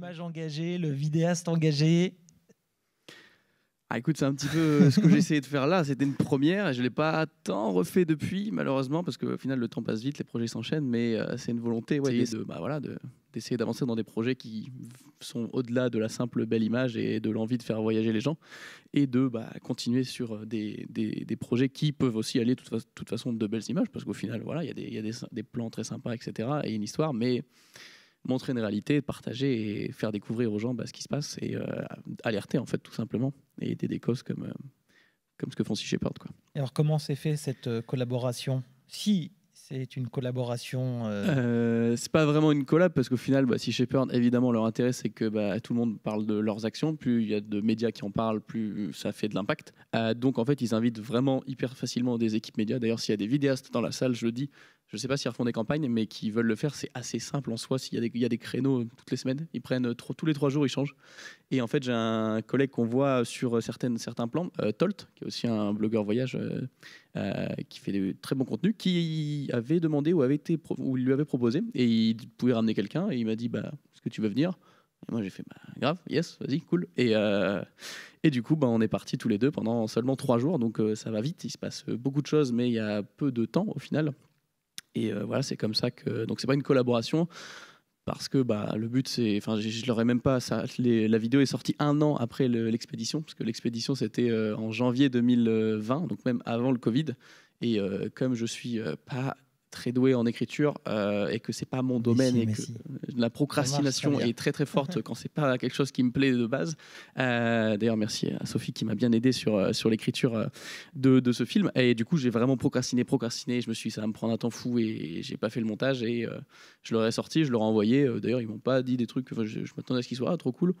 L'image engagée, le vidéaste engagé. Ah, écoute, c'est un petit peu euh, ce que j'ai essayé de faire là. C'était une première et je ne l'ai pas tant refait depuis, malheureusement, parce qu'au final, le temps passe vite, les projets s'enchaînent, mais euh, c'est une volonté d'essayer de, bah, voilà, d'essayer d'avancer dans des projets qui sont au-delà de la simple belle image et de l'envie de faire voyager les gens et de bah, continuer sur euh, des, des, projets qui peuvent aussi aller de toute, toute, façon de belles images, parce qu'au final, voilà, il y a, des, y a des, plans très sympas, etc., et une histoire, mais montrer une réalité, partager et faire découvrir aux gens bah, ce qui se passe et euh, alerter en fait tout simplement et aider des causes comme, euh, comme ce que font Sea Shepherd. Quoi. alors comment s'est fait cette euh, collaboration Si c'est une collaboration. Euh... c'est pas vraiment une collab parce qu'au final, bah, Sea Shepherd, évidemment, leur intérêt c'est que bah, tout le monde parle de leurs actions. Plus il y a de médias qui en parlent, plus ça fait de l'impact. donc en fait, ils invitent vraiment hyper facilement des équipes médias. D'ailleurs, s'il y a des vidéastes dans la salle, je le dis, je ne sais pas s'ils refont des campagnes, mais qui veulent le faire, c'est assez simple en soi. S'il y, a des créneaux euh, toutes les semaines, ils prennent euh, tous les trois jours, ils changent. Et en fait, j'ai un collègue qu'on voit euh, sur certaines, certains plans, Tolt, qui est aussi un blogueur voyage, qui fait de très bons contenus, qui avait demandé ou, avait été, ou lui avait proposé, et il pouvait ramener quelqu'un, et il m'a dit bah, Est-ce que tu veux venir et moi, j'ai fait, bah, grave, yes, vas-y, cool. Et, et du coup, bah, on est partis tous les deux pendant seulement trois jours. Donc, ça va vite, il se passe beaucoup de choses, mais il y a peu de temps au final. Et euh, voilà, c'est comme ça que. Donc, c'est pas une collaboration. Parce que bah, le but, c'est. Enfin, je, ne l'aurais même pas. Ça, la vidéo est sortie un an après l'expédition, parce que l'expédition, c'était euh, en janvier 2020, donc même avant le Covid. Et euh, comme je suis pas très doué en écriture euh, et que c'est pas mon domaine et que la procrastination est très très forte quand c'est pas quelque chose qui me plaît de base. Euh, d'ailleurs, merci à Sophie qui m'a bien aidé sur, euh, sur l'écriture de, de, ce film. Et du coup, j'ai vraiment procrastiné, procrastiné. Je me suis dit, ça va me prendre un temps fou et, j'ai pas fait le montage. Et je l'aurais sorti, je l'aurais envoyé. D'ailleurs, ils m'ont pas dit des trucs. Enfin, je, m'attendais à ce qu'ils soient ah, trop cool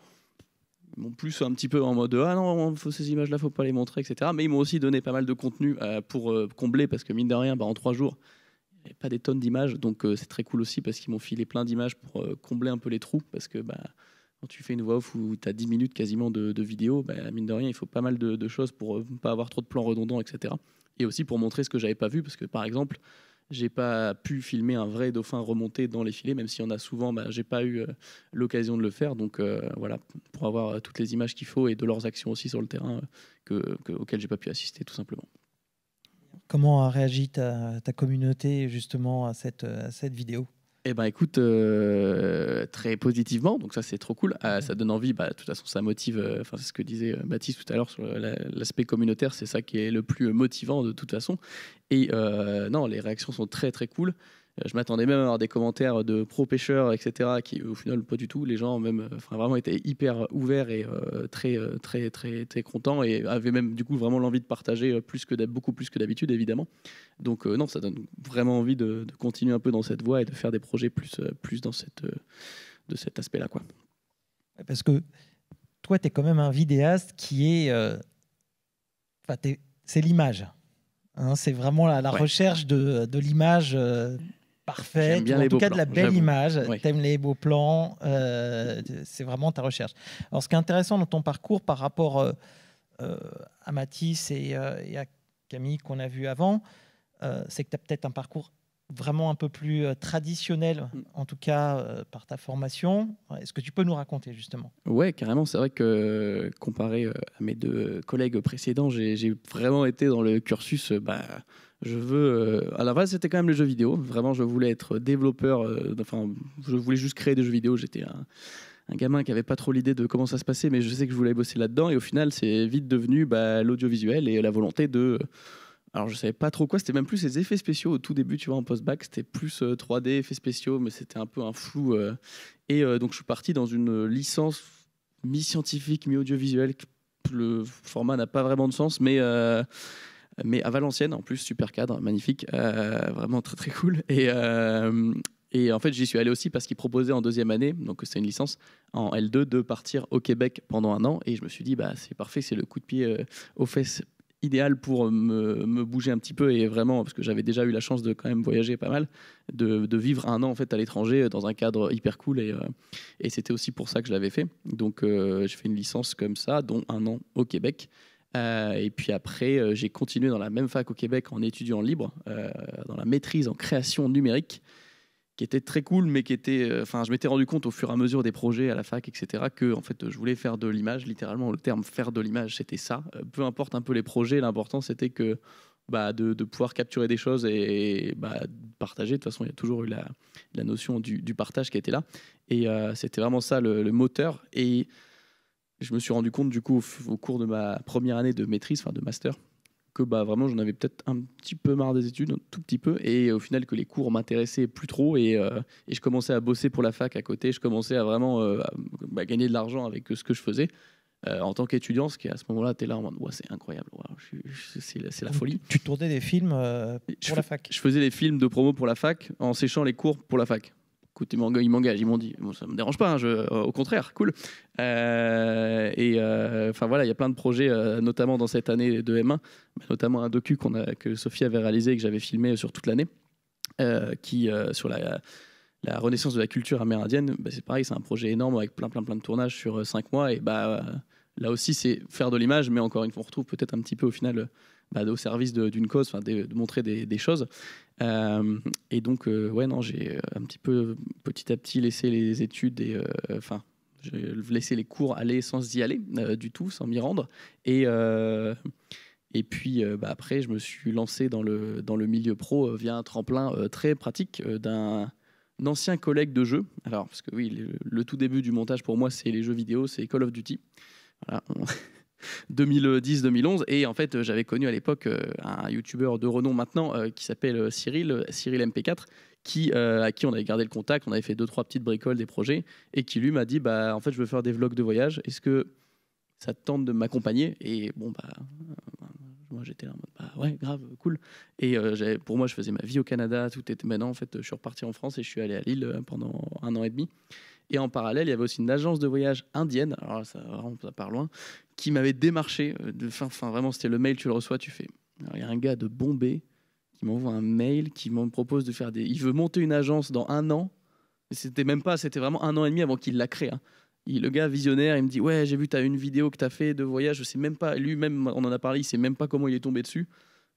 ils m'ont plus un petit peu en mode ah non faut ces images là faut pas les montrer etc mais ils m'ont aussi donné pas mal de contenu pour combler parce que mine de rien bah, en trois jours pas des tonnes d'images. Donc euh, c'est très cool aussi parce qu'ils m'ont filé plein d'images pour euh, combler un peu les trous. Parce que bah, quand tu fais une voix off où tu as 10 minutes quasiment de, vidéo, bah, mine de rien, il faut pas mal de, choses pour ne euh, pas avoir trop de plans redondants, etc. Et aussi pour montrer ce que j'avais pas vu. Parce que par exemple, j'ai pas pu filmer un vrai dauphin remonté dans les filets, même si on a souvent, je bah, j'ai pas eu l'occasion de le faire. Donc voilà, pour avoir toutes les images qu'il faut et de leurs actions aussi sur le terrain auxquelles que, que, j'ai pas pu assister, tout simplement. Comment a réagi ta, communauté justement à cette, vidéo eh ben écoute, euh, très positivement, donc ça c'est trop cool, ah, ça donne envie, bah, de toute façon ça motive, euh, enfin c'est ce que disait euh, Mathis tout à l'heure sur l'aspect communautaire, c'est ça qui est le plus motivant de toute façon. Et non, les réactions sont très très cool je m'attendais même à avoir des commentaires de pro-pêcheurs, etc., qui au final, pas du tout. Les gens, même, euh, vraiment étaient hyper ouverts et euh, très, euh, très, très, très contents et avaient même, du coup, vraiment l'envie de partager plus que beaucoup plus que d'habitude, évidemment. Donc, non, ça donne vraiment envie de, continuer un peu dans cette voie et de faire des projets plus, plus dans cette, de cet aspect-là, quoi. Parce que toi, tu es quand même un vidéaste qui est. c'est l'image. Hein. c'est vraiment la, recherche de, de l'image parfait. Bien en tout cas, de la belle image. T'aimes les beaux plans. Euh, c'est vraiment ta recherche. Alors, ce qui est intéressant dans ton parcours par rapport euh, euh, à Mathis et, à Camille qu'on a vu avant, c'est que tu as peut-être un parcours vraiment un peu plus traditionnel, mm. en tout cas par ta formation. Est-ce que tu peux nous raconter justement Ouais, carrément. C'est vrai que comparé à mes deux collègues précédents, j'ai vraiment été dans le cursus. Bah, je veux. Euh, à la base, c'était quand même les jeux vidéo. Vraiment, je voulais être développeur. Euh, enfin, je voulais juste créer des jeux vidéo. J'étais un gamin qui avait pas trop l'idée de comment ça se passait, mais je sais que je voulais bosser là-dedans. Et au final, c'est vite devenu bah, l'audiovisuel et la volonté de. Alors, je savais pas trop quoi, c'était même plus les effets spéciaux au tout début, tu vois, en post-bac, c'était plus 3D, euh, effets spéciaux, mais c'était un peu un flou. Et donc, je suis parti dans une licence mi-scientifique, mi-audiovisuelle. Le format n'a pas vraiment de sens, mais mais à Valenciennes, en plus, super cadre, magnifique, euh, vraiment très très cool. Et, euh, et en fait, j'y suis allé aussi parce qu'ils proposaient en deuxième année, donc c'est une licence, en L2, de partir au Québec pendant un an. Et je me suis dit, bah, c'est parfait, c'est le coup de pied euh, aux fesses idéal pour me, bouger un petit peu et vraiment, parce que j'avais déjà eu la chance de quand même voyager pas mal, de, vivre un an en fait à l'étranger dans un cadre hyper cool et, et c'était aussi pour ça que je l'avais fait. Donc je j'ai fait une licence comme ça, dont un an au Québec. Euh, et puis après, euh, j'ai continué dans la même fac au Québec en étudiant libre, euh, dans la maîtrise en création numérique, qui était très cool, mais qui était. Enfin, je m'étais rendu compte au fur et à mesure des projets à la fac, etc., que en fait, je voulais faire de l'image. Littéralement, le terme faire de l'image, c'était ça. peu importe un peu les projets, l'important c'était que bah, de, pouvoir capturer des choses et, bah, partager. De toute façon, il y a toujours eu la, notion du, partage qui était là. Et c'était vraiment ça le, le moteur. Et je me suis rendu compte du coup au, cours de ma première année de maîtrise, enfin de master, que bah, vraiment j'en avais peut-être un petit peu marre des études, un tout petit peu, et au final que les cours m'intéressaient plus trop, et, euh, et, je commençais à bosser pour la fac à côté, je commençais à vraiment euh, bah, gagner de l'argent avec euh, ce que je faisais. en tant qu'étudiant, ce qui à ce moment-là, tu es là en mode c'est incroyable, c'est la, folie. Tu, tournais des films pour la fac Je faisais des films de promo pour la fac en séchant les cours pour la fac écoute, ils m'engagent, ils m'ont dit, bon, ça me dérange pas, hein, au contraire, cool. Euh, et euh, enfin voilà, il y a plein de projets, euh, notamment dans cette année de M1, notamment un docu a, que Sophie avait réalisé et que j'avais filmé sur toute l'année, qui sur la, renaissance de la culture amérindienne, bah, c'est pareil, c'est un projet énorme avec plein plein plein de tournages sur cinq mois et bah là aussi c'est faire de l'image, mais encore une fois on retrouve peut-être un petit peu au final bah, au service d'une cause, de, de, montrer des, choses. Euh, et donc, euh, ouais, non, j'ai euh, un petit peu, petit à petit, laissé les études et, enfin, j'ai laissé les cours aller sans y aller du tout, sans m'y rendre. Et et puis bah, après, je me suis lancé dans le, dans le milieu pro via un tremplin très pratique d'un ancien collègue de jeu. Alors, parce que oui, le, le tout début du montage pour moi, c'est les jeux vidéo, c'est Call of Duty. Voilà. 2010-2011. Et en fait, j'avais connu à l'époque euh, un youtubeur de renom maintenant euh, qui s'appelle euh, Cyril, Cyril MP4, qui, à qui on avait gardé le contact, on avait fait deux, trois petites bricoles des projets, et qui lui m'a dit bah, En fait, je veux faire des vlogs de voyage, est-ce que ça te tente de m'accompagner Et bon, bah, moi j'étais là en mode Bah ouais, grave, cool. Et pour moi, je faisais ma vie au Canada, tout était. Maintenant, en fait, je suis reparti en France et je suis allé à Lille pendant un an et demi. Et en parallèle, il y avait aussi une agence de voyage indienne, alors ça part loin, qui m'avait démarché. Enfin, euh, vraiment, c'était le mail, tu le reçois, tu fais. il y a un gars de Bombay qui m'envoie un mail qui me propose de faire des. Il veut monter une agence dans un an. c'était même pas, c'était vraiment un an et demi avant qu'il la crée. Hein. Il, le gars visionnaire, il me dit Ouais, j'ai vu, tu as une vidéo que tu as fait de voyage, je sais même pas. Lui-même, on en a parlé, il sait même pas comment il est tombé dessus.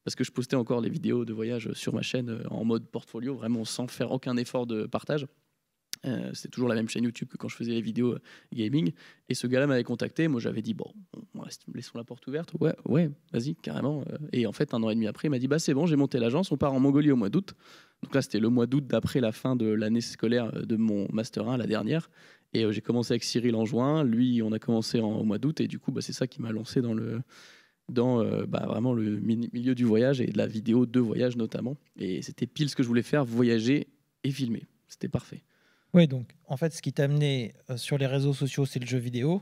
Parce que je postais encore les vidéos de voyage sur ma chaîne euh, en mode portfolio, vraiment sans faire aucun effort de partage. Euh, c'est c'était toujours la même chaîne YouTube que quand je faisais les vidéos euh, gaming. Et ce gars-là m'avait contacté. Moi, j'avais dit, bon, on laissons la porte ouverte. Ouais, ouais, vas-y, carrément. Euh, et en fait, un an et demi après, il m'a dit, bah, c'est bon, j'ai monté l'agence, on part en Mongolie au mois d'août. Donc là, c'était le mois d'août d'après la fin de l'année scolaire de mon Master 1, la dernière. Et j'ai commencé avec Cyril en juin. Lui, on a commencé en, au mois d'août. Et du coup, bah, c'est ça qui m'a lancé dans le dans bah, vraiment le milieu du voyage et de la vidéo de voyage notamment. Et c'était pile ce que je voulais faire, voyager et filmer. C'était parfait. Oui, donc en fait, ce qui t'a amené euh, sur les réseaux sociaux, c'est le jeu vidéo.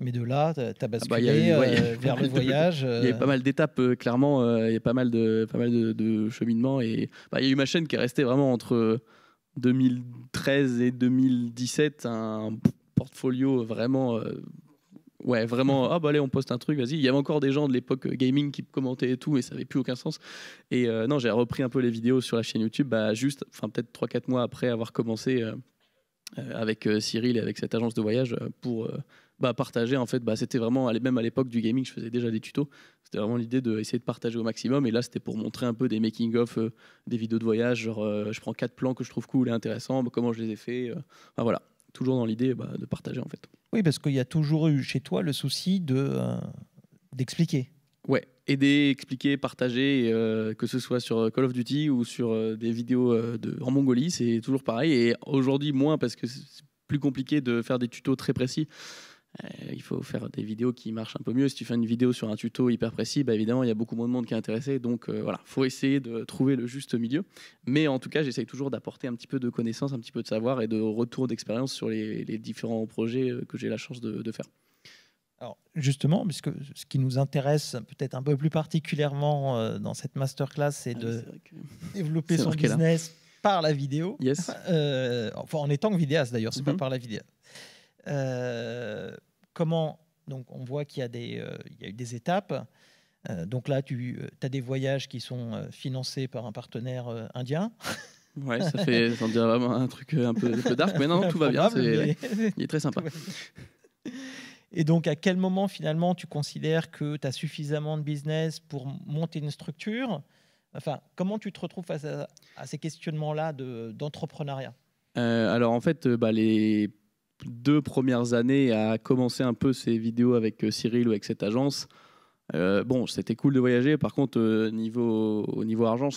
Mais de là, t'as ah bah, basculé vers le voyage. Il y a euh, pas euh. mal d'étapes, clairement. Il y a pas mal de, pas mal de, cheminement. Et bah, il y a eu ma chaîne qui est restée vraiment entre 2013 et 2017, un portfolio vraiment Ouais, vraiment, ah bah allez, on poste un truc, vas-y. Il y avait encore des gens de l'époque euh, gaming qui commentaient et tout, mais ça n'avait plus aucun sens. Et euh, non, j'ai repris un peu les vidéos sur la chaîne YouTube, bah, juste, enfin peut-être 3-4 mois après avoir commencé euh, avec Cyril et avec cette agence de voyage pour bah, partager. En fait, bah, c'était vraiment, même à l'époque du gaming, je faisais déjà des tutos. C'était vraiment l'idée d'essayer de, partager au maximum. Et là, c'était pour montrer un peu des making-of, des vidéos de voyage. Genre, je prends 4 plans que je trouve cool et intéressants, bah, comment je les ai faits. voilà toujours dans l'idée bah, de partager en fait. Oui, parce qu'il y a toujours eu chez toi le souci de euh, d'expliquer. Ouais, aider, expliquer, partager, euh, que ce soit sur Call of Duty ou sur euh, des vidéos en Mongolie, c'est toujours pareil. Et aujourd'hui moins parce que c'est plus compliqué de faire des tutos très précis. Euh, il faut faire des vidéos qui marchent un peu mieux. Si tu fais une vidéo sur un tuto hyper précis, bah, évidemment, il y a beaucoup moins de monde qui est intéressé. Donc il euh, voilà, faut essayer de trouver le juste milieu. Mais en tout cas, j'essaye toujours d'apporter un petit peu de connaissances, un petit peu de savoir et de retour d'expérience sur les, différents projets euh, que j'ai la chance de, faire. Alors justement, puisque ce qui nous intéresse peut-être un peu plus particulièrement dans cette masterclass, c'est ah, de développer son business par la vidéo. Yes. enfin, en étant vidéaste d'ailleurs, c'est n'est mm-hmm. pas par la vidéo, euh, comment donc on voit qu'il y, a des, euh, il eu des étapes. Euh, donc là, tu as des voyages qui sont financés par un partenaire indien. Ouais, ça fait un truc un peu, peu dark, mais non, tout va bien. Il est très sympa. Et donc, à quel moment finalement tu considères que tu as suffisamment de business pour monter une structure Enfin, comment tu te retrouves face à, ces questionnements-là d'entrepreneuriat Alors, en fait, bah, les deux premières années à commencer un peu ces vidéos avec euh, Cyril ou avec cette agence, euh, bon, c'était cool de voyager. Par contre, euh, niveau, au niveau argent,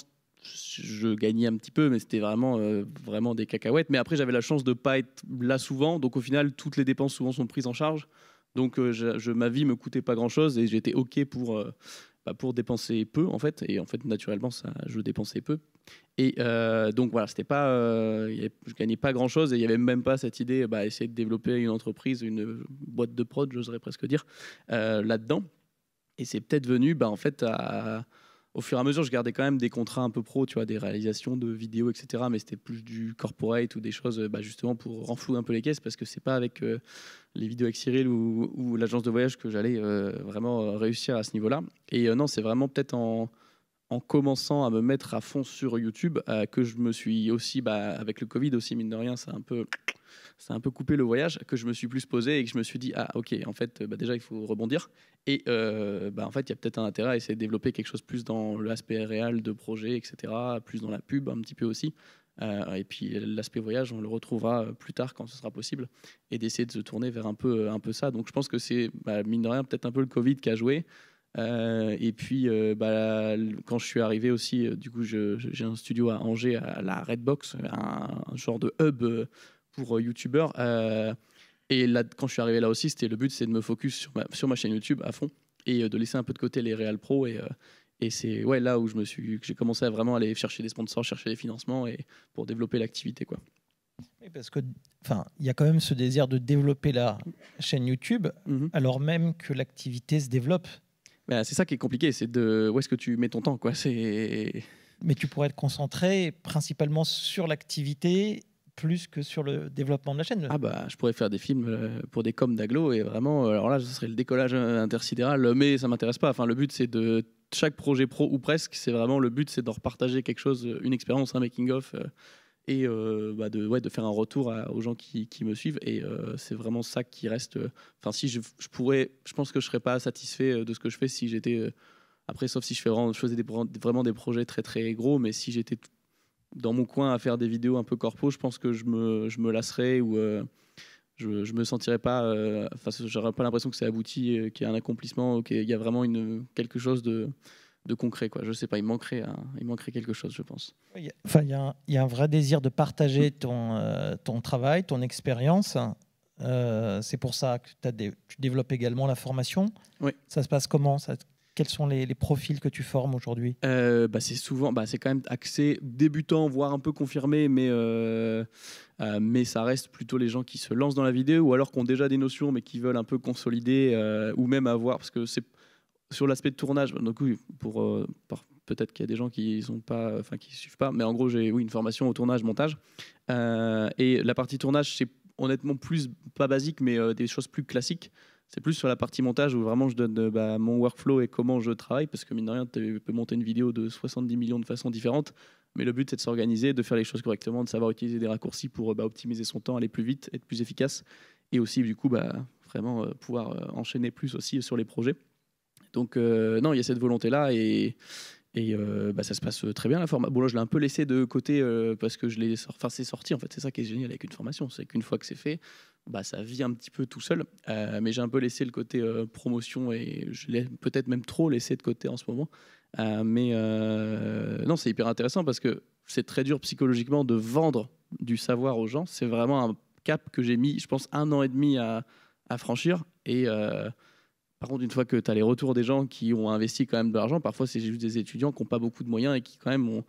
je gagnais un petit peu, mais c'était vraiment, vraiment des cacahuètes. Mais après, j'avais la chance de ne pas être là souvent. Donc, au final, toutes les dépenses souvent sont prises en charge. Donc, je, ma vie me coûtait pas grand-chose et j'étais OK pour, bah, pour dépenser peu, en fait. Et en fait, naturellement, ça, je dépensais peu. Et euh, donc voilà, c'était pas, euh, je gagnais pas grand chose et il y avait même pas cette idée, bah, essayer de développer une entreprise, une boîte de prod, j'oserais presque dire, euh, là-dedans. Et c'est peut-être venu, bah, en fait, au fur et à mesure, je gardais quand même des contrats un peu pro, tu vois, des réalisations de vidéos, etc. Mais c'était plus du corporate ou des choses, bah, justement pour renflouer un peu les caisses, parce que c'est pas avec les vidéos avec Cyril ou, ou l'agence de voyage que j'allais vraiment réussir à ce niveau-là. Et non, c'est vraiment peut-être en en commençant à me mettre à fond sur YouTube euh, que je me suis aussi, bah, avec le Covid aussi, mine de rien, ça un peu, un peu coupé le voyage, que je me suis plus posé et que je me suis dit, ah ok, en fait, bah, déjà, il faut rebondir. Et euh, bah, en fait, il y a peut-être un intérêt à essayer de développer quelque chose plus dans l'aspect réel de projet, etc., plus dans la pub un petit peu aussi. Euh, et puis l'aspect voyage, on le retrouvera plus tard quand ce sera possible, et d'essayer de se tourner vers un peu, un peu ça. Donc je pense que c'est, bah, mine de rien, peut-être un peu le Covid qui a joué. Euh, et puis, euh, bah, quand je suis arrivé aussi, euh, du coup, j'ai un studio à Angers, à la Redbox, un, genre de hub pour YouTubeurs. et quand je suis arrivé là aussi, c'était le but, c'est de me focus sur ma, chaîne YouTube à fond et de laisser un peu de côté les Real Pro. Et, et c'est ouais, là où je me suis, j'ai commencé à vraiment aller chercher des sponsors, chercher des financements et pour développer l'activité, quoi. parce que, enfin, il y a quand même ce désir de développer la chaîne YouTube, mmh alors même que l'activité se développe. Bah, c'est ça qui est compliqué, c'est de où est-ce que tu mets ton temps, quoi. C'est. Mais tu pourrais te concentrer principalement sur l'activité plus que sur le développement de la chaîne. Ah bah, je pourrais faire des films euh, pour des coms d'aglo et vraiment, euh, alors là, ce serait le décollage euh, intersidéral, mais ça m'intéresse pas. Enfin, le but, c'est de chaque projet pro ou presque, c'est vraiment le but, c'est de repartager quelque chose, une expérience, un making of et euh, bah de, ouais, de faire un retour aux gens qui, qui, me suivent. Et euh, c'est vraiment ça qui reste. Euh, enfin, si je, je, pourrais, je pense que je serais pas satisfait de ce que je fais si j'étais. après, sauf si je, fais faisais des, vraiment des projets très très gros, mais si j'étais dans mon coin à faire des vidéos un peu corpo, je pense que je me, je me lasserais ou je, ne me sentirais pas. Enfin, j'aurais pas l'impression que c'est abouti, qu'il y a un accomplissement, qu'il y a vraiment une, quelque chose de de concret. Quoi. Je sais pas, il manquerait, il manquerait quelque chose, je pense. Enfin, il y, a, un vrai désir de partager ton, euh, ton travail, ton expérience. Euh, c'est pour ça que as tu développes également la formation. Oui. Ça se passe comment ça, Quels sont les, profils que tu formes aujourd'hui euh, bah, C'est souvent, bah, c'est quand même axé débutant, voire un peu confirmé, mais. mais ça reste plutôt les gens qui se lancent dans la vidéo ou alors qui ont déjà des notions mais qui veulent un peu consolider ou même avoir parce que c'est sur l'aspect de tournage, donc pour, euh, peut-être qu'il y a des gens qui sont pas, enfin qui suivent pas, mais en gros j'ai une formation au tournage montage euh, et la partie tournage c'est honnêtement plus pas basique mais euh, des choses plus classiques. C'est plus sur la partie montage où vraiment je donne bah, mon workflow et comment je travaille parce que mine de rien tu peux monter une vidéo de 70 millions de façons différentes, mais le but c'est de s'organiser, de faire les choses correctement, de savoir utiliser des raccourcis pour bah, optimiser son temps, aller plus vite, être plus efficace et aussi du coup bah, vraiment pouvoir enchaîner plus aussi sur les projets. Donc, euh, non, il y a cette volonté-là et. Euh, bah, ça se passe euh, très bien la formation. Bon, là, je l'ai un peu laissé de côté parce que je l'ai enfin, c'est sorti. En fait, c'est ça qui est génial avec une formation c'est qu'une fois que c'est fait, bah, ça vit un petit peu tout seul. mais j'ai un peu laissé le côté promotion et je l'ai peut-être même trop laissé de côté en ce moment. mais non, c'est hyper intéressant parce que c'est très dur psychologiquement de vendre du savoir aux gens. C'est vraiment un cap que j'ai mis, je pense, un an et demi à, à franchir. Et. Par contre, une fois que tu as les retours des gens qui ont investi quand même de l'argent, parfois c'est juste des étudiants qui n'ont pas beaucoup de moyens et qui quand même ont,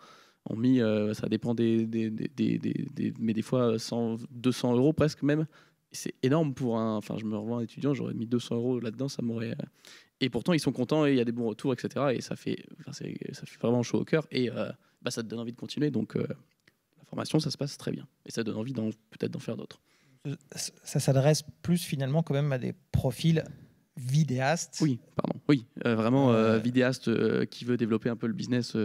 mis, euh, ça dépend des, mais des fois 200 euros presque même. C'est énorme pour un, enfin je me revois un étudiant, j'aurais mis 200 euros là-dedans, ça m'aurait. Euh, et pourtant ils sont contents et il y a des bons retours, etc. Et ça fait, ça fait vraiment chaud au cœur et euh, bah, ça te donne envie de continuer. Donc la formation, ça se passe très bien et ça donne envie peut-être d'en faire d'autres. Ça s'adresse plus finalement quand même à des profils vidéaste. Oui, pardon. Oui, euh, vraiment euh, vidéaste euh, qui veut développer un peu le business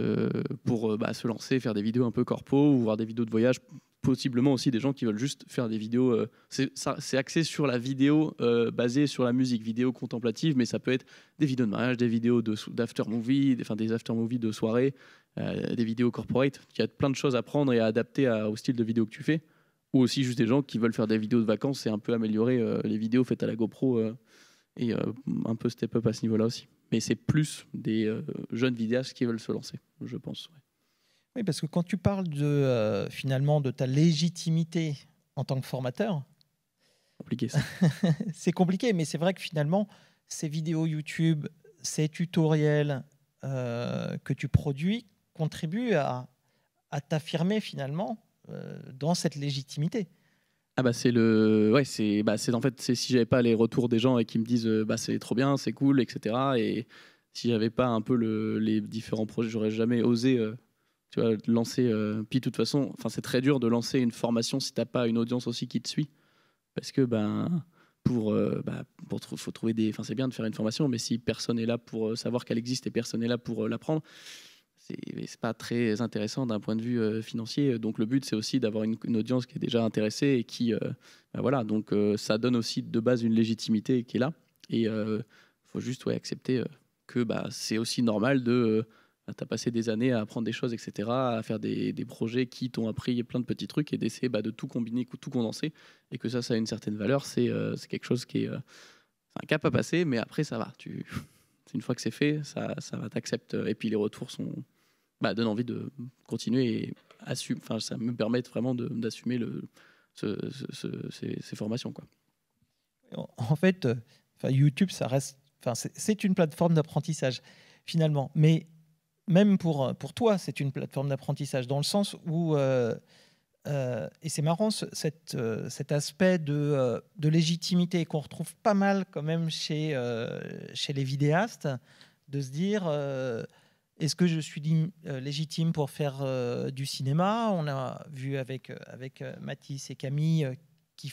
pour bah, se lancer, faire des vidéos un peu corpo ou voir des vidéos de voyage. Possiblement aussi des gens qui veulent juste faire des vidéos. c'est axé sur la vidéo basée sur la musique, vidéo contemplative, mais ça peut être des vidéos de mariage, des vidéos d'after movie, des, enfin des after movie de soirée, des vidéos corporate. Il y a plein de choses à prendre et à adapter au style de vidéo que tu fais. Ou aussi juste des gens qui veulent faire des vidéos de vacances et un peu améliorer les vidéos faites à la GoPro et euh, un peu step up à ce niveau-là aussi. Mais c'est plus des euh, jeunes vidéastes qui veulent se lancer, je pense. Oui, parce que quand tu parles de euh, finalement de ta légitimité en tant que formateur, compliqué ça. c'est compliqué, mais c'est vrai que finalement ces vidéos YouTube, ces tutoriels que tu produis contribuent à, t'affirmer finalement dans cette légitimité. Ah bah c'est le ouais c'est bah, c'est en fait c'est si j'avais pas les retours des gens et qui me disent euh, bah c'est trop bien c'est cool etc et si j'avais pas un peu les différents projets j'aurais jamais osé euh, tu vois lancer euh, puis de toute façon enfin c'est très dur de lancer une formation si t'as pas une audience aussi qui te suit parce que ben pour bah, pour trouver des enfin c'est bien de faire une formation mais si personne n'est là pour savoir qu'elle existe et personne n'est là pour l'apprendre c'est pas très intéressant d'un point de vue euh, financier. Donc le but, c'est aussi d'avoir une, audience qui est déjà intéressée et qui, euh, bah, voilà, donc euh, ça donne aussi de base une légitimité qui est là. Et il faut juste accepter que bah, c'est aussi normal de, bah, tu as passé des années à apprendre des choses, etc., à faire des, projets qui t'ont appris plein de petits trucs et d'essayer bah, de tout combiner, tout condenser, et que ça, ça a une certaine valeur. C'est quelque chose qui est, c'est un cap à passer, mais après ça va. Tu une fois que c'est fait, ça, ça va t'accepter. Et puis les retours sont bah, donne envie de continuer et enfin, ça me permet vraiment d'assumer le, ces, formations. Quoi. En fait, euh, YouTube, ça reste, c'est une plateforme d'apprentissage finalement, mais même pour, euh, pour toi, c'est une plateforme d'apprentissage dans le sens où, euh, et c'est marrant, cet aspect de, de légitimité qu'on retrouve pas mal quand même chez, chez les vidéastes, de se dire est-ce que je suis euh, légitime pour faire euh, du cinéma On a vu avec, euh, Mathis et Camille qui,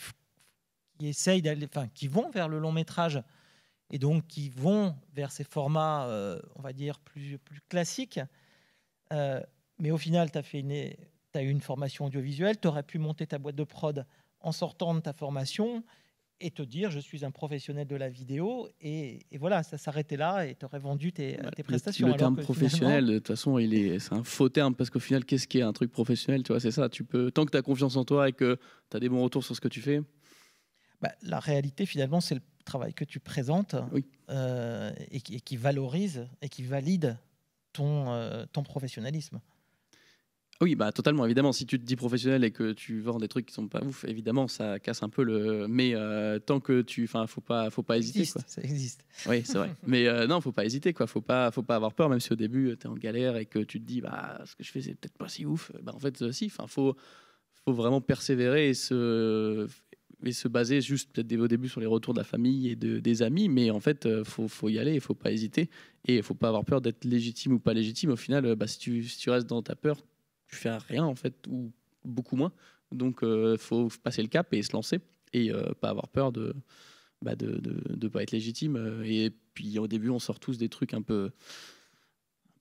enfin, qui vont vers le long métrage et donc qui vont vers ces formats, on va dire, plus, classiques. mais au final, tu fait une, as eu une formation audiovisuelle, tu aurais pu monter ta boîte de prod en sortant de ta formation et te dire je suis un professionnel de la vidéo et, voilà ça s'arrêtait là et tu aurais vendu tes, bah, prestations. Le, terme professionnel de toute façon il est c'est un faux terme parce qu'au final qu'est-ce qui est un truc professionnel tu vois c'est ça tu peux tant que tu as confiance en toi et que tu as des bons retours sur ce que tu fais. Bah, la réalité finalement c'est le travail que tu présentes euh, et, qui, valorise et qui valide ton, euh, ton professionnalisme. Oui, bah totalement, évidemment. Si tu te dis professionnel et que tu vends des trucs qui sont pas ouf, évidemment, ça casse un peu le. Mais euh, tant que tu, enfin, faut pas, faut pas hésiter. Ça existe. Oui, c'est vrai. Mais euh, non, faut pas hésiter, quoi. Faut pas, faut pas avoir peur, même si au début tu es en galère et que tu te dis, bah, ce que je fais, c'est peut-être pas si ouf. Bah, en fait, euh, si. Enfin, faut, faut vraiment persévérer et se, et se baser juste peut-être au début sur les retours de la famille et de, des amis, mais en fait, euh, faut, faut y aller, il faut pas hésiter et il faut pas avoir peur d'être légitime ou pas légitime. Au final, bah, si, tu, si tu restes dans ta peur, faire rien en fait, ou beaucoup moins. Donc il euh, faut passer le cap et se lancer et euh, pas avoir peur bah, de de, de, pas être légitime. Et puis au début, on sort tous des trucs un peu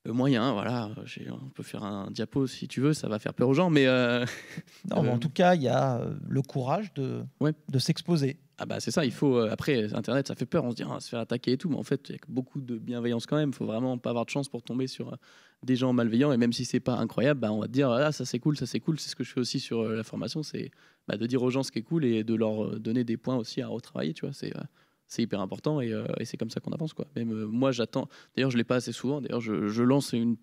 moyens, moyen, voilà. On peut faire un diapo si tu veux, ça va faire peur aux gens, mais. Euh, en tout cas, il y a le courage de, de s'exposer. Ah bah c'est ça, il faut. Après, Internet, ça fait peur, on se dit, on ah, se faire attaquer et tout, mais en fait, il y a beaucoup de bienveillance quand même. faut vraiment pas avoir de chance pour tomber sur des gens malveillants et même si c'est pas incroyable, bah, on va dire ah ça c'est cool, ça c'est cool, c'est ce que je fais aussi sur euh, la formation, c'est bah, de dire aux gens ce qui est cool et de leur euh, donner des points aussi à retravailler, tu vois, c'est euh, hyper important et, c'est comme ça qu'on avance quoi. Même moi j'attends. D'ailleurs je l'ai pas assez souvent. D'ailleurs je, lance une,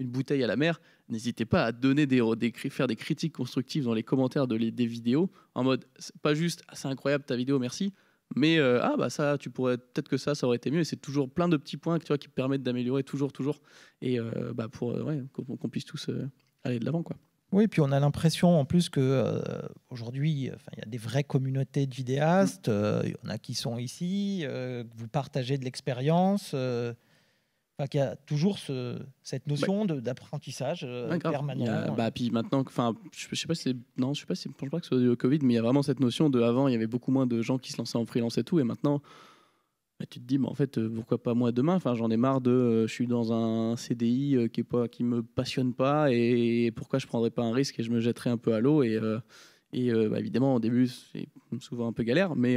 bouteille à la mer. N'hésitez pas à donner des, faire des critiques constructives dans les commentaires de des vidéos en mode pas juste ah, c'est incroyable ta vidéo merci mais euh, ah bah ça tu pourrais peut-être que ça ça aurait été mieux et c'est toujours plein de petits points tu vois qui permettent d'améliorer toujours toujours et euh, bah pour euh, ouais, qu'on puisse tous aller de l'avant quoi oui, puis on a l'impression en plus que aujourd'hui, il y a des vraies communautés de vidéastes. Il y en a qui sont ici. vous partagez de l'expérience qu'il y a toujours ce, cette bah notion d'apprentissage euh, permanent. Euh. bah, puis maintenant, enfin, je, ne sais pas si non, je sais pas si je pense que c'est du Covid, mais il y a vraiment cette notion de avant, il y avait beaucoup moins de gens qui se lançaient en freelance et tout, et maintenant, bah, tu te dis, mais en fait, euh, pourquoi pas moi demain Enfin, j'en ai marre de, je suis dans un CDI qui est pas, qui me passionne pas, et, pourquoi je prendrais pas un risque et je me jetterais un peu à l'eau et et bah, évidemment au début c'est souvent un peu galère, mais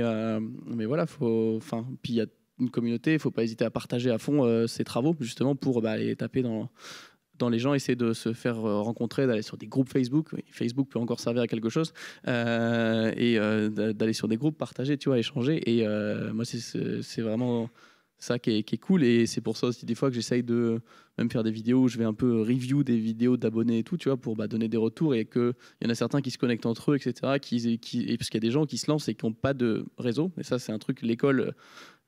mais voilà, faut, enfin, puis il y a une communauté, il faut pas hésiter à partager à fond ses euh, travaux, justement, pour bah, aller taper dans, dans les gens, essayer de se faire euh, rencontrer, d'aller sur des groupes Facebook. Facebook peut encore servir à quelque chose. Euh, et d'aller sur des groupes, partager, tu vois, échanger. Et moi, c'est vraiment ça qui est, qui est, cool. Et c'est pour ça aussi, des fois, que j'essaye de même faire des vidéos où je vais un peu review des vidéos d'abonnés et tout, tu vois, pour bah, donner des retours. Et qu'il y en a certains qui se connectent entre eux, etc. Qui, qui, et parce qu'il y a des gens qui se lancent et qui n'ont pas de réseau. Et ça, c'est un truc, l'école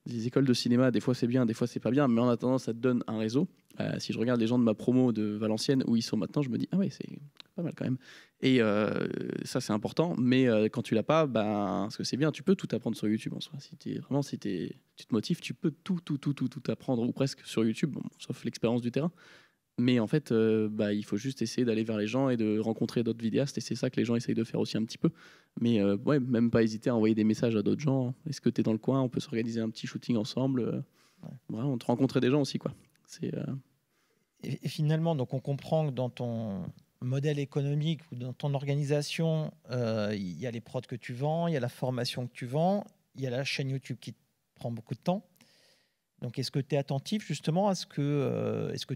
les écoles de cinéma, des fois c'est bien, des fois c'est pas bien, mais en attendant, ça te donne un réseau. Euh, si je regarde les gens de ma promo de Valenciennes où ils sont maintenant, je me dis ah ouais, c'est pas mal quand même. Et euh, ça c'est important, mais euh, quand tu l'as pas, ben parce que c'est bien, tu peux tout apprendre sur YouTube en soi. Si es, vraiment si tu te motives, tu peux tout tout tout tout tout apprendre ou presque sur YouTube, sauf l'expérience du terrain. Mais en fait, euh, bah, il faut juste essayer d'aller vers les gens et de rencontrer d'autres vidéastes. Et c'est ça que les gens essayent de faire aussi un petit peu. Mais euh, ouais, même pas hésiter à envoyer des messages à d'autres gens. Hein. Est-ce que tu es dans le coin On peut s'organiser un petit shooting ensemble. Euh, ouais. te rencontrer des gens aussi. quoi. C'est, et, finalement, donc on comprend que dans ton modèle économique ou dans ton organisation, il y a les prods que tu vends, il y a la formation que tu vends, il y a la chaîne YouTube qui prend beaucoup de temps. Donc, est-ce que tu es attentif justement à ce que, est-ce que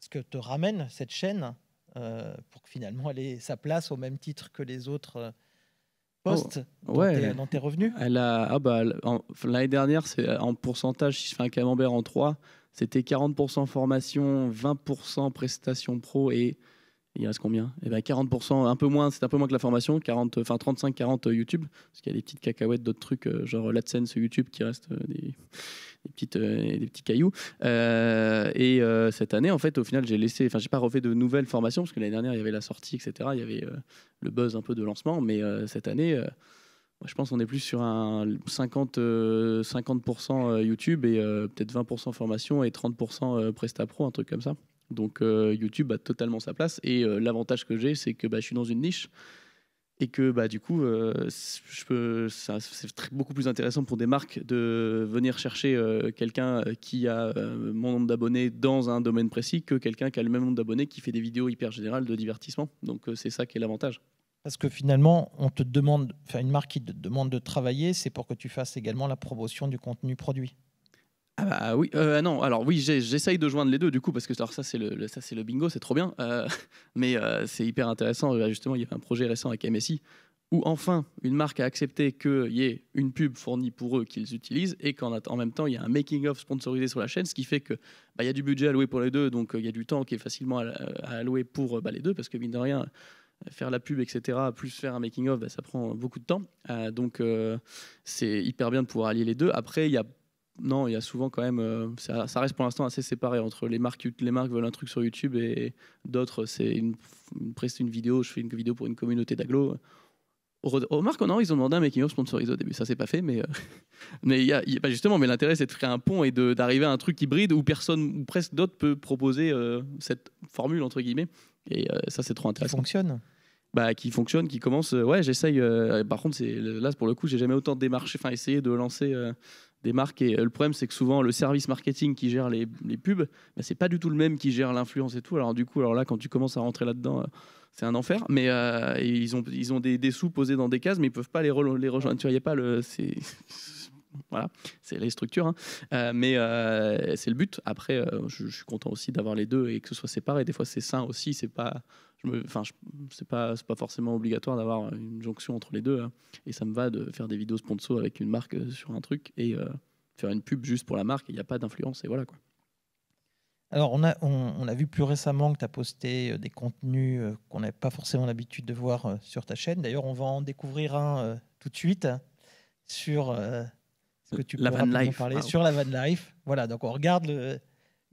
ce que te ramène cette chaîne euh, pour que finalement elle ait sa place au même titre que les autres euh, postes oh, dans, tes, revenus elle a, ah bah, L'année dernière, c'est en pourcentage, si je fais un camembert en 3, c'était 40% formation, 20% prestations pro et il reste combien Eh ben 40%, un peu moins, c'est un peu moins que la formation, 40, 35-40 euh, YouTube, parce qu'il y a des petites cacahuètes, d'autres trucs, euh, genre l'AdSense YouTube qui reste euh, des, petites, des petits cailloux. et cette année, en fait, au final, j'ai laissé, enfin, j'ai pas refait de nouvelles formations, parce que l'année dernière, il y avait la sortie, etc. Il y avait le buzz un peu de lancement, mais cette année. je pense qu'on est plus sur un 50, 50% YouTube et peut-être 20% formation et 30% Presta Pro, un truc comme ça. Donc euh, YouTube a totalement sa place. Et euh, l'avantage que j'ai, c'est que bah, je suis dans une niche et que bah, du coup, euh, c'est beaucoup plus intéressant pour des marques de venir chercher quelqu'un qui a mon nombre d'abonnés dans un domaine précis que quelqu'un qui a le même nombre d'abonnés qui fait des vidéos hyper générales de divertissement. Donc c'est ça qui est l'avantage. Parce que finalement, on te demande, une marque qui te demande de travailler, c'est pour que tu fasses également la promotion du contenu produit. Ah oui, euh, ah non, alors oui, j'essaye de joindre les deux du coup, parce que ça c'est le, bingo, c'est trop bien, euh, mais euh, c'est hyper intéressant, justement il y a un projet récent avec MSI, où enfin une marque a accepté qu'il y ait une pub fournie pour eux qu'ils utilisent, et qu'en même temps il y a un making-of sponsorisé sur la chaîne, ce qui fait qu'il bah, y a du budget alloué pour les deux, donc il y a du temps qui est facilement alloué pour bah, les deux, parce que mine de rien faire la pub, etc., plus faire un making-of, bah, ça prend beaucoup de temps. donc, c'est hyper bien de pouvoir allier les deux. Après, il y a non, il y a souvent quand même, euh, ça, reste pour l'instant assez séparé entre les marques, les marques veulent un truc sur YouTube et d'autres, c'est une, une, vidéo, je fais une vidéo pour une communauté d'aglo. Aux marques non, ils ont demandé un making of sponsorisé au début. Ça, c'est pas fait, mais, euh, mais il y a, bah, justement, mais l'intérêt, c'est de créer un pont et d'arriver à un truc hybride où personne ou presque d'autres peut proposer euh, cette formule, entre guillemets. Et ça, c'est trop intéressant. Ça fonctionne bah, qui fonctionne, qui commence. ouais, j'essaye. par contre, là, pour le coup, j'ai jamais autant démarché, enfin, essayé de lancer des marques. Et euh, le problème, c'est que souvent, le service marketing qui gère les, les pubs, ben, c'est pas du tout le même qui gère l'influence et tout. Alors, du coup, alors là, quand tu commences à rentrer là-dedans, euh, c'est un enfer. Mais euh, ils ont, ils ont des, sous posés dans des cases, mais ils peuvent pas les, rejoindre. Tu a pas le. voilà, c'est les structures. Hein. mais c'est le but. Après, je, je, suis content aussi d'avoir les deux et que ce soit séparé. Des fois, c'est sain aussi. C'est pas je me, enfin, c'est pas, pas forcément obligatoire d'avoir une jonction entre les deux. Hein. Et ça me va de faire des vidéos sponsor avec une marque euh, sur un truc et euh, faire une pub juste pour la marque. Il n'y a pas d'influence et voilà quoi. Alors, on a, on, a vu plus récemment que tu as posté euh, des contenus qu'on n'avait pas forcément l'habitude de voir sur ta chaîne. D'ailleurs, on va en découvrir un tout de suite hein, sur ce que tu la van life. parler, ah, sur la van life. Voilà, donc on regarde le,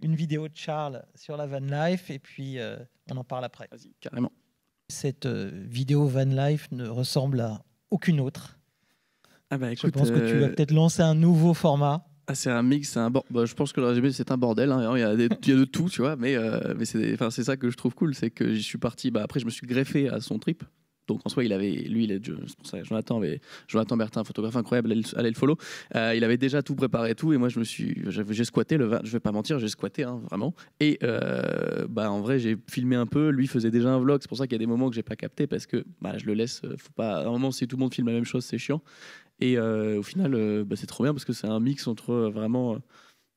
une vidéo de Charles sur la van life et puis euh, on en parle après. Vas-y, carrément. Cette euh, vidéo van life ne ressemble à aucune autre. Ah bah, je pense que tu vas euh, peut-être lancer un nouveau format. Ah, c'est un mix, c'est un bordel bah, je pense que le résumé c'est un bordel. Hein. Il, y a de tout, tu vois. Mais, c'est, c'est ça que je trouve cool, c'est que j'y suis parti. Bah, après, je me suis greffé à son trip. Donc en soi, il avait, lui, il est, c'est Jonathan, mais Jonathan Bertin, photographe incroyable, allait le follow. Euh, il avait déjà tout préparé tout, et moi je me suis, j'ai squatté le, ne je vais pas mentir, j'ai squatté hein, vraiment. Et euh, bah en vrai, j'ai filmé un peu. Lui faisait déjà un vlog, c'est pour ça qu'il y a des moments que j'ai pas capté parce que bah, je le laisse. Euh, faut pas. À un moment, si tout le monde filme la même chose, c'est chiant. Et au final, bah, c'est trop bien parce que c'est un mix entre vraiment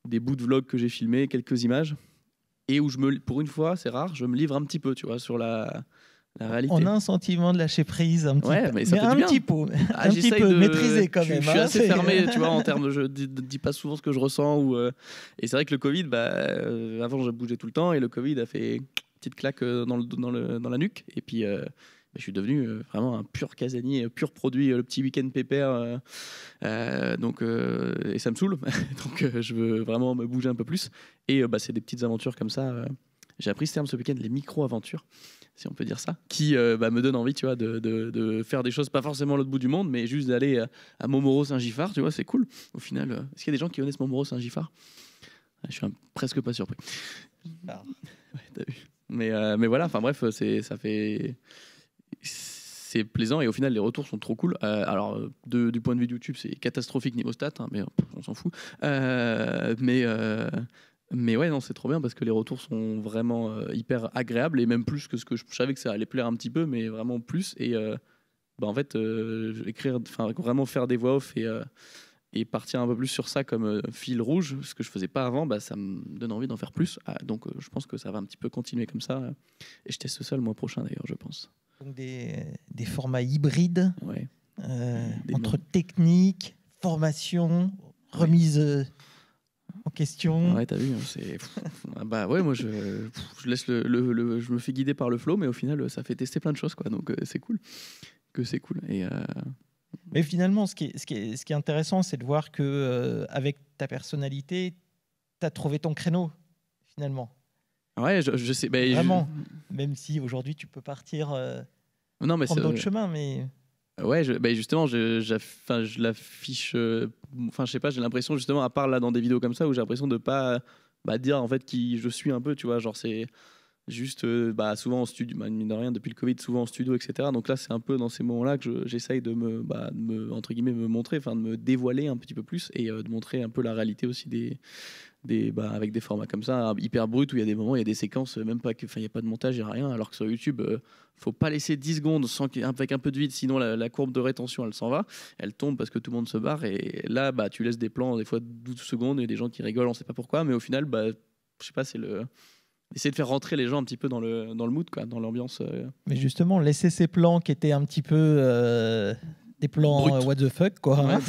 des bouts de vlog que j'ai filmé, quelques images, et où je me, pour une fois, c'est rare, je me livre un petit peu, tu vois, sur la on a un sentiment de lâcher prise un petit peu. Mais, un, petit peu, ah, un maîtrisé quand même. Je suis hein, assez fermé, tu vois, en termes je dis, dis pas souvent ce que je ressens. Ou, euh, Et c'est vrai que le Covid, bah, euh, avant je bougeais tout le temps et le Covid a fait petite claque euh, dans, la nuque. Et puis bah, je suis devenu vraiment un pur casanier, pur produit, le petit week-end pépère. donc, et ça me saoule. donc je veux vraiment me bouger un peu plus. Et bah, c'est des petites aventures comme ça. J'ai appris ce terme ce week-end, les micro-aventures si on peut dire ça, qui euh, bah, me donne envie, tu vois, de, faire des choses, pas forcément à l'autre bout du monde, mais juste d'aller euh, à Momoro saint giffard tu vois, c'est cool. Au final, euh, est-ce qu'il y a des gens qui connaissent Momoro Saint-Gifard ah, Je suis presque pas surpris. Ah. Mais, mais voilà, enfin bref, c'est, ça fait. C'est plaisant et au final, les retours sont trop cool. alors, du point de vue de YouTube, c'est catastrophique niveau stats, hein, mais on s'en fout. mais mais ouais, non, c'est trop bien parce que les retours sont vraiment euh, hyper agréables et même plus que ce que je, savais que ça allait plaire un petit peu, mais vraiment plus. Et euh, bah, en fait, euh, écrire, enfin, vraiment faire des voix off et, partir un peu plus sur ça comme fil rouge, ce que je faisais pas avant, bah, ça me donne envie d'en faire plus. Ah, donc je pense que ça va un petit peu continuer comme ça. Et je teste ça le mois prochain d'ailleurs, je pense. Donc des, formats hybrides entre technique, formation, remise en question. Ouais, t'as vu, hein, c'est. Ah bah ouais, moi, je, je laisse le, je me fais guider par le flow, mais au final, ça fait tester plein de choses, quoi. Donc, euh, c'est cool. Que c'est cool. Et. Euh, mais finalement, ce qui est, ce qui est, ce qui est intéressant, c'est de voir que euh, avec ta personnalité, tu as trouvé ton créneau, finalement. Ouais, je, je sais. Vraiment. Même si aujourd'hui, tu peux partir. non, mais prendre d'autres chemins, mais. Ouais, ben justement, je, je l'affiche. Euh, enfin, je sais pas, j'ai l'impression, justement, à part là dans des vidéos comme ça, où j'ai l'impression de pas bah, dire en fait qui je suis un peu, tu vois. Genre, c'est juste euh, bah, souvent en studio, bah, mine de rien, depuis le Covid, souvent en studio, etc. Donc là, c'est un peu dans ces moments-là que j'essaye de, me, bah, me, entre guillemets, me montrer, enfin de me dévoiler un petit peu plus et euh, de montrer un peu la réalité aussi des, avec des formats comme ça, hyper brut, où il y a des moments, il y a des séquences, euh, même pas, enfin, il n'y a pas de montage, il n'y a rien, alors que sur YouTube, ne faut pas laisser 10 secondes sans avec un peu de vide, sinon la, courbe de rétention, elle s'en va, elle tombe parce que tout le monde se barre, et là, bah, tu laisses des plans, des fois 12 secondes, et des gens qui rigolent, on ne sait pas pourquoi, mais au final, bah, je sais pas, c'est le essayer de faire rentrer les gens un petit peu dans le, dans le mood, quoi, dans l'ambiance. Euh. Mais justement, laisser ces plans qui étaient un petit peu euh, des plans euh, what the fuck quoi. Hein,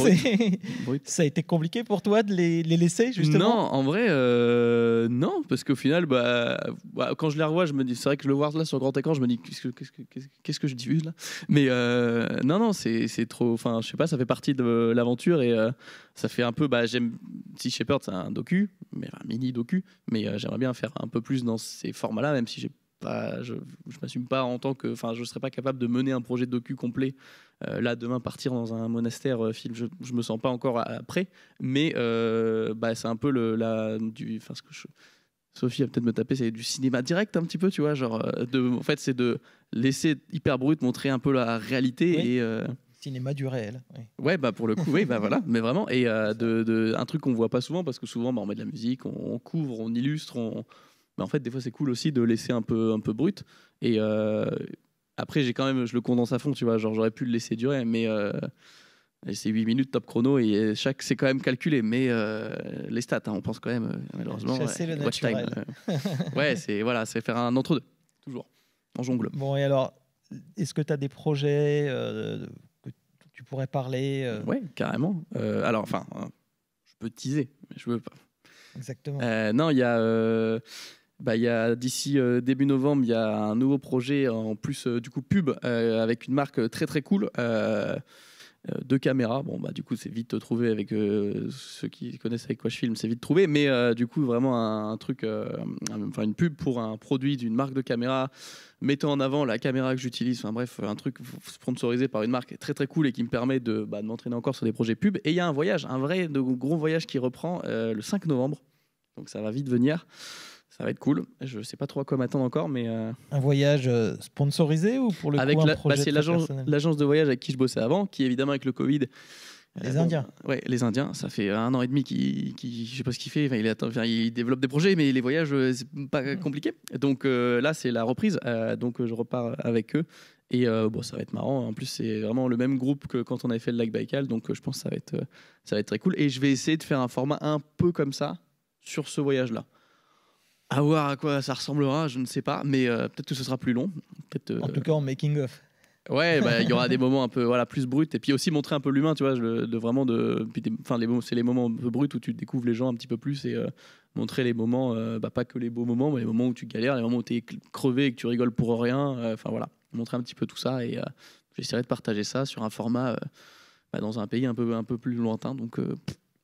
ça a été compliqué pour toi de les, laisser justement Non, en vrai, euh, non, parce qu'au final, bah, bah, quand je les revois, je me dis, c'est vrai que je le vois là sur grand écran, je me dis qu'est-ce que, que, je diffuse là Mais euh, non, non, c'est, trop. Enfin, je sais pas, ça fait partie de l'aventure et ça fait un peu. Bah, j'aime si Shepard, c'est un docu, mais un mini docu, mais j'aimerais bien faire un peu plus dans ces formats-là, même si j'ai je, je m'assume pas en tant que, enfin, je serais pas capable de mener un projet de docu complet. Euh, là, demain, partir dans un monastère, euh, film, je, ne me sens pas encore prêt, Mais euh, bah, c'est un peu le, la, du, enfin, ce que Sophie a peut-être me taper, c'est du cinéma direct un petit peu, tu vois, genre, de, en fait, c'est de laisser hyper brut montrer un peu la réalité et cinéma du réel. Oui. Ouais, bah pour le coup, oui, bah voilà, mais vraiment, et de, de, un truc qu'on voit pas souvent parce que souvent, bah, on met de la musique, on, on couvre, on illustre, on, mais en fait, des fois, c'est cool aussi de laisser un peu, un peu brut. Et euh, après, j'ai quand même, je le condense à fond, tu vois. Genre, j'aurais pu le laisser durer, mais euh, c'est 8 minutes top chrono et chaque, c'est quand même calculé. Mais euh, les stats, hein, on pense quand même, malheureusement. ouais, le watch ouais, c'est voilà, c'est faire un entre deux, toujours, en jongle. Bon, et alors, est-ce que tu as des projets que tu pourrais parler Ouais, carrément. alors, enfin, hein, je peux teaser, mais je veux pas. Exactement. non, il y a bah, d'ici euh, début novembre, il y a un nouveau projet en plus euh, du coup pub euh, avec une marque très très cool. de caméra bon bah du coup c'est vite trouvé avec ceux qui connaissent avec quoi je filme, c'est vite trouvé, mais du coup vraiment un, truc, enfin une pub pour un produit d'une marque de caméra mettant en avant la caméra que j'utilise, enfin bref un truc sponsorisé par une marque très très cool et qui me permet de, bah, m'entraîner encore sur des projets pubs. Et il y a un voyage, un vrai de, gros voyage qui reprend le 5 novembre, donc ça va vite venir ça va être cool. Je ne sais pas trop à quoi m'attendre encore, mais euh, un voyage euh, sponsorisé ou pour le avec coup, la, bah, projet c'est l'agence, de voyage avec qui je bossais avant, qui évidemment avec le Covid. Euh, les Indiens. ouais, les Indiens. Ça fait un an et demi qu'il, qui, je sais pas ce qu'il fait. il, il développe des projets, mais les voyages, c'est pas compliqué. Donc là, c'est la reprise. donc je repars avec eux. Et bon, ça va être marrant. En plus, c'est vraiment le même groupe que quand on avait fait le lac Baïkal. Donc je pense que ça va être, ça va être très cool. Et je vais essayer de faire un format un peu comme ça sur ce voyage-là. À voir à quoi ça ressemblera, je ne sais pas, mais euh, peut-être que ce sera plus long. En euh, tout cas, en making of. Ouais, bah, il y aura des moments un peu voilà plus bruts et puis aussi montrer un peu l'humain, tu vois, de, vraiment de, enfin c'est les moments un peu bruts où tu découvres les gens un petit peu plus et euh, montrer les moments, bah, pas que les beaux moments, mais les moments où tu galères, les moments où tu es crevé et que tu rigoles pour rien, enfin voilà, montrer un petit peu tout ça et j'essaierai de partager ça sur un format bah, dans un pays un peu un peu plus lointain, donc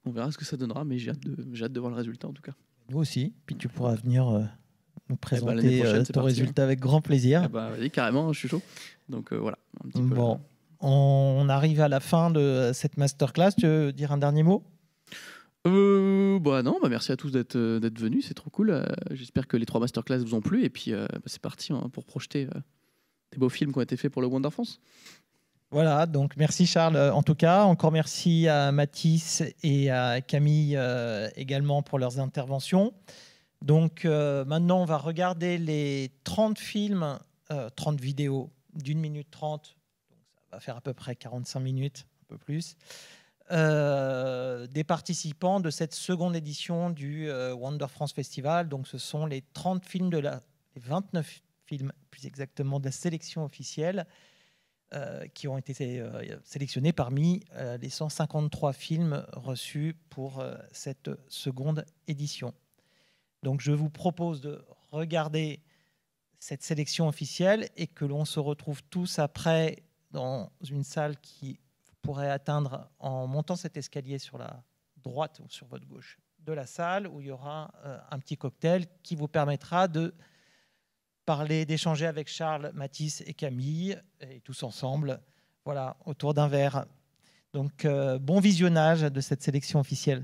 on verra ce que ça donnera, mais j'ai hâte de j'ai hâte de voir le résultat en tout cas. Nous aussi. Puis tu pourras venir euh, nous eh ben, présenter euh, ton résultat avec grand plaisir. Eh ben, vas-y, carrément, je suis chaud. Donc euh, voilà. Un petit peu, bon, on arrive à la fin de cette masterclass. Tu veux dire un dernier mot euh, bah, non, bah, merci à tous d'être venus, c'est trop cool. J'espère que les trois masterclass vous ont plu et puis bah, c'est parti hein, pour projeter des beaux films qui ont été faits pour le Wonder France. Voilà, donc merci Charles euh, en tout cas. Encore merci à Mathis et à Camille euh, également pour leurs interventions. Donc euh, maintenant, on va regarder les 30 films, 30 vidéos d'une minute 30. Donc ça va faire à peu près 45 minutes, un peu plus. des participants de cette seconde édition du Wonder France Festival. Donc ce sont les 30 films de la, les 29 films plus exactement de la sélection officielle euh, qui ont été euh, sélectionnés parmi euh, les 153 films reçus pour cette seconde édition. Donc je vous propose de regarder cette sélection officielle et que l'on se retrouve tous après dans une salle qui pourrait atteindre en montant cet escalier sur la droite ou sur votre gauche de la salle où il y aura un petit cocktail qui vous permettra de parler, d'échanger avec Charles, Matisse et Camille, et tous ensemble, voilà, autour d'un verre. Donc, euh, bon visionnage de cette sélection officielle.